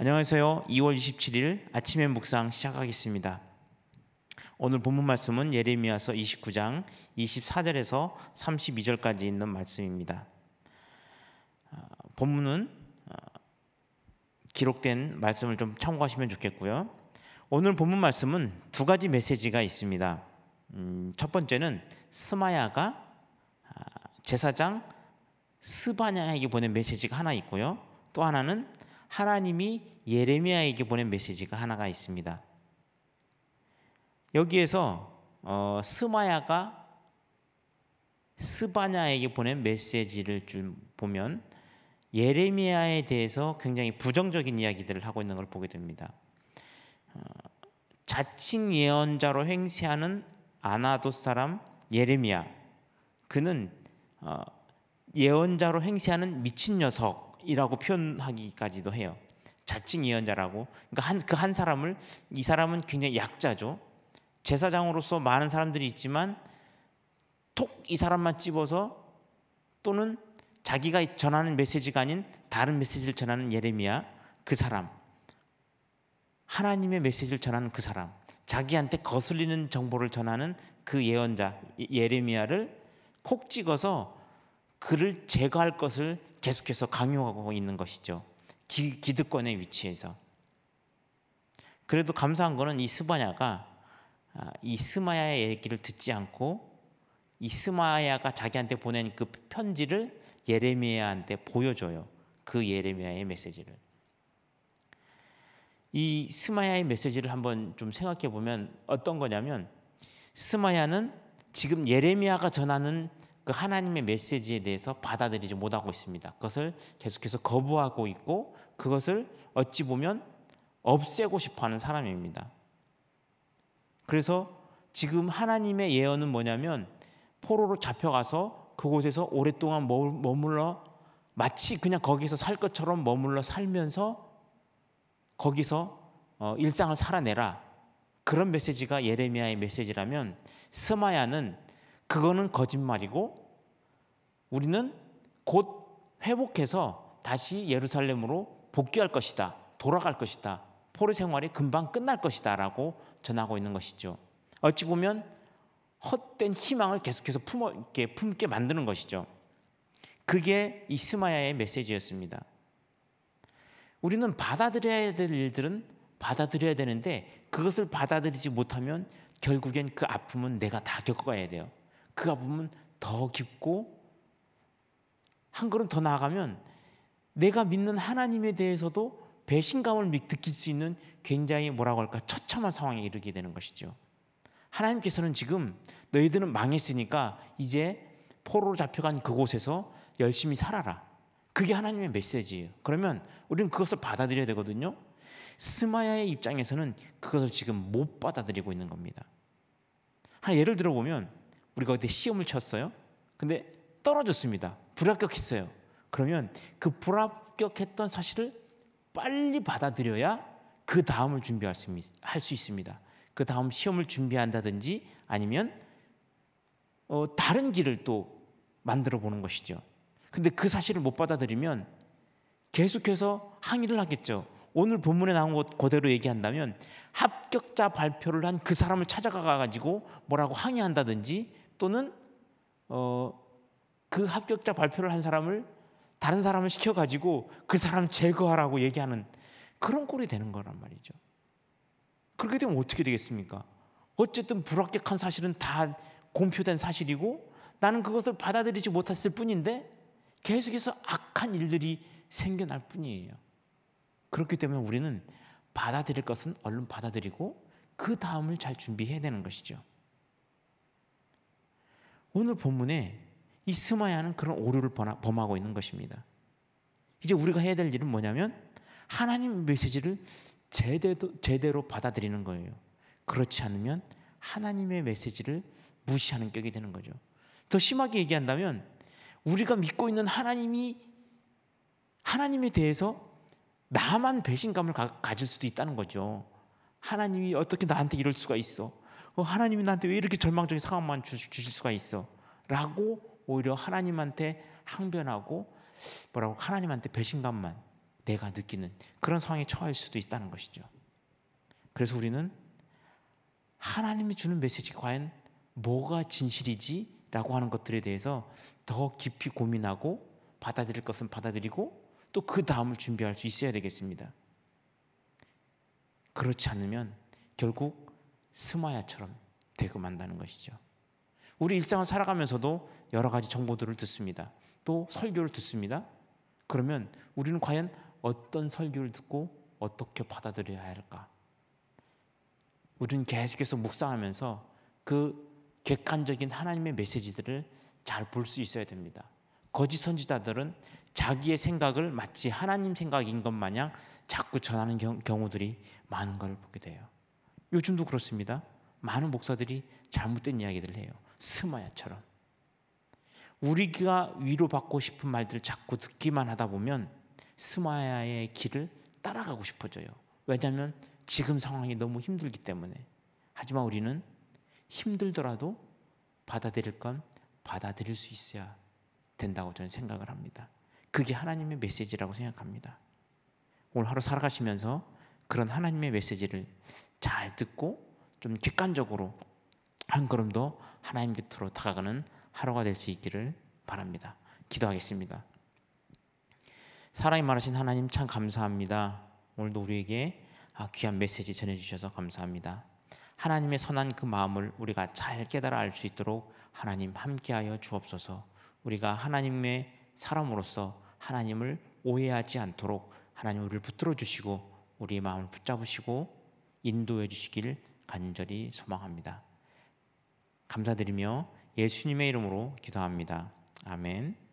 안녕하세요. 2월 27일 아침의 묵상 시작하겠습니다. 오늘 본문 말씀은 예레미야서 29장 24절에서 32절까지 있는 말씀입니다. 아, 본문은 아, 기록된 말씀을 좀 참고하시면 좋겠고요. 오늘 본문 말씀은 두 가지 메시지가 있습니다. 음, 첫 번째는 스마야가 아, 제사장 스바냐에게 보낸 메시지가 하나 있고요. 또 하나는 하나님이 예레미야에게 보낸 메시지가 하나가 있습니다. 여기에서 어, 스마야가 스바냐에게 보낸 메시지를 좀 보면 예레미야에 대해서 굉장히 부정적인 이야기들을 하고 있는 걸 보게 됩니다. 어, 자칭 예언자로 행세하는 아나도 사람 예레미야 그는 어, 예언자로 행세하는 미친 녀석 이라고 표현하기까지도 해요. 자칭 예언자라고. 그러니까 한그한 그 사람을 이 사람은 굉장히 약자죠. 제사장으로서 많은 사람들이 있지만 톡 이 사람만 집어서 또는 자기가 전하는 메시지가 아닌 다른 메시지를 전하는 예레미야 그 사람 하나님의 메시지를 전하는 그 사람 자기한테 거슬리는 정보를 전하는 그 예언자 예, 예레미야를 콕 찍어서 그를 제거할 것을 계속해서 강요하고 있는 것이죠. 기, 기득권의 위치에서. 그래도 감사한 거는 이 스바냐가 아, 이 스마야의 얘기를 듣지 않고 이 스마야가 자기한테 보낸 그 편지를 예레미야한테 보여줘요. 그 예레미야의 메시지를. 이 스마야의 메시지를 한번 좀 생각해 보면 어떤 거냐면 스마야는 지금 예레미야가 전하는 그 하나님의 메시지에 대해서 받아들이지 못하고 있습니다. 그것을 계속해서 거부하고 있고 그것을 어찌 보면 없애고 싶어하는 사람입니다. 그래서 지금 하나님의 예언은 뭐냐면 포로로 잡혀가서 그곳에서 오랫동안 머물러 마치 그냥 거기서 살 것처럼 머물러 살면서 거기서 어, 일상을 살아내라 그런 메시지가 예레미야의 메시지라면 스마야는 그거는 거짓말이고 우리는 곧 회복해서 다시 예루살렘으로 복귀할 것이다. 돌아갈 것이다. 포로 생활이 금방 끝날 것이다라고 전하고 있는 것이죠. 어찌 보면 헛된 희망을 계속해서 품어, 이렇게 품게 만드는 것이죠. 그게 이스마야의 메시지였습니다. 우리는 받아들여야 될 일들은 받아들여야 되는데 그것을 받아들이지 못하면 결국엔 그 아픔은 내가 다겪어야 돼요. 그 아픔은 더 깊고 한 걸음 더 나아가면 내가 믿는 하나님에 대해서도 배신감을 느낄 수 있는 굉장히 뭐라고 할까 처참한 상황에 이르게 되는 것이죠. 하나님께서는 지금 너희들은 망했으니까 이제 포로로 잡혀간 그곳에서 열심히 살아라. 그게 하나님의 메시지예요. 그러면 우리는 그것을 받아들여야 되거든요. 스마야의 입장에서는 그것을 지금 못 받아들이고 있는 겁니다. 하나 예를 들어 보면 우리가 그때 시험을 쳤어요. 근데 떨어졌습니다. 불합격했어요. 그러면 그 불합격했던 사실을 빨리 받아들여야 그 다음을 준비할 수, 있, 할수 있습니다. 그 다음 시험을 준비한다든지 아니면 어, 다른 길을 또 만들어 보는 것이죠. 근데 그 사실을 못 받아들이면 계속해서 항의를 하겠죠. 오늘 본문에 나온 것 그대로 얘기한다면 합격자 발표를 한 그 사람을 찾아가 가지고 뭐라고 항의한다든지 또는 그 합격자 발표를 한 사람을 다른 사람을 시켜가지고 그 사람 제거하라고 얘기하는 그런 꼴이 되는 거란 말이죠. 그렇게 되면 어떻게 되겠습니까? 어쨌든 불합격한 사실은 다 공표된 사실이고 나는 그것을 받아들이지 못했을 뿐인데 계속해서 악한 일들이 생겨날 뿐이에요. 그렇기 때문에 우리는 받아들일 것은 얼른 받아들이고 그 다음을 잘 준비해야 되는 것이죠. 오늘 본문에 이 스마야는 그런 오류를 범하고 있는 것입니다. 이제 우리가 해야 될 일은 뭐냐면 하나님 메시지를 제대로, 제대로 받아들이는 거예요. 그렇지 않으면 하나님의 메시지를 무시하는 격이 되는 거죠. 더 심하게 얘기한다면 우리가 믿고 있는 하나님이 하나님에 대해서 나만 배신감을 가, 질 수도 있다는 거죠. 하나님이 어떻게 나한테 이럴 수가 있어? 어, 하나님이 나한테 왜 이렇게 절망적인 상황만 주, 주실 수가 있어? 라고 오히려 하나님한테 항변하고 뭐라고 하나님한테 배신감만 내가 느끼는 그런 상황에 처할 수도 있다는 것이죠. 그래서 우리는 하나님이 주는 메시지 과연 뭐가 진실이지? 라고 하는 것들에 대해서 더 깊이 고민하고 받아들일 것은 받아들이고 또 그 다음을 준비할 수 있어야 되겠습니다. 그렇지 않으면 결국 스마야처럼 되고 만다는 것이죠. 우리 일상을 살아가면서도 여러 가지 정보들을 듣습니다. 또 설교를 듣습니다. 그러면 우리는 과연 어떤 설교를 듣고 어떻게 받아들여야 할까? 우리는 계속해서 묵상하면서 그 객관적인 하나님의 메시지들을 잘 볼 수 있어야 됩니다. 거짓 선지자들은 자기의 생각을 마치 하나님 생각인 것 마냥 자꾸 전하는 경우들이 많은 걸 보게 돼요. 요즘도 그렇습니다. 많은 목사들이 잘못된 이야기들을 해요. 스마야처럼 우리가 위로받고 싶은 말들을 자꾸 듣기만 하다 보면 스마야의 길을 따라가고 싶어져요. 왜냐하면 지금 상황이 너무 힘들기 때문에. 하지만 우리는 힘들더라도 받아들일 건 받아들일 수 있어야 된다고 저는 생각을 합니다. 그게 하나님의 메시지라고 생각합니다. 오늘 하루 살아가시면서 그런 하나님의 메시지를 잘 듣고 좀 객관적으로 한 걸음도 하나님 곁으로 다가가는 하루가 될 수 있기를 바랍니다. 기도하겠습니다. 사랑이 많으신 하나님 참 감사합니다. 오늘도 우리에게 아, 귀한 메시지 전해주셔서 감사합니다. 하나님의 선한 그 마음을 우리가 잘 깨달아 알 수 있도록 하나님 함께하여 주옵소서. 우리가 하나님의 사람으로서 하나님을 오해하지 않도록 하나님 우리를 붙들어 주시고 우리의 마음을 붙잡으시고 인도해 주시길 간절히 소망합니다. 감사드리며 예수님의 이름으로 기도합니다. 아멘.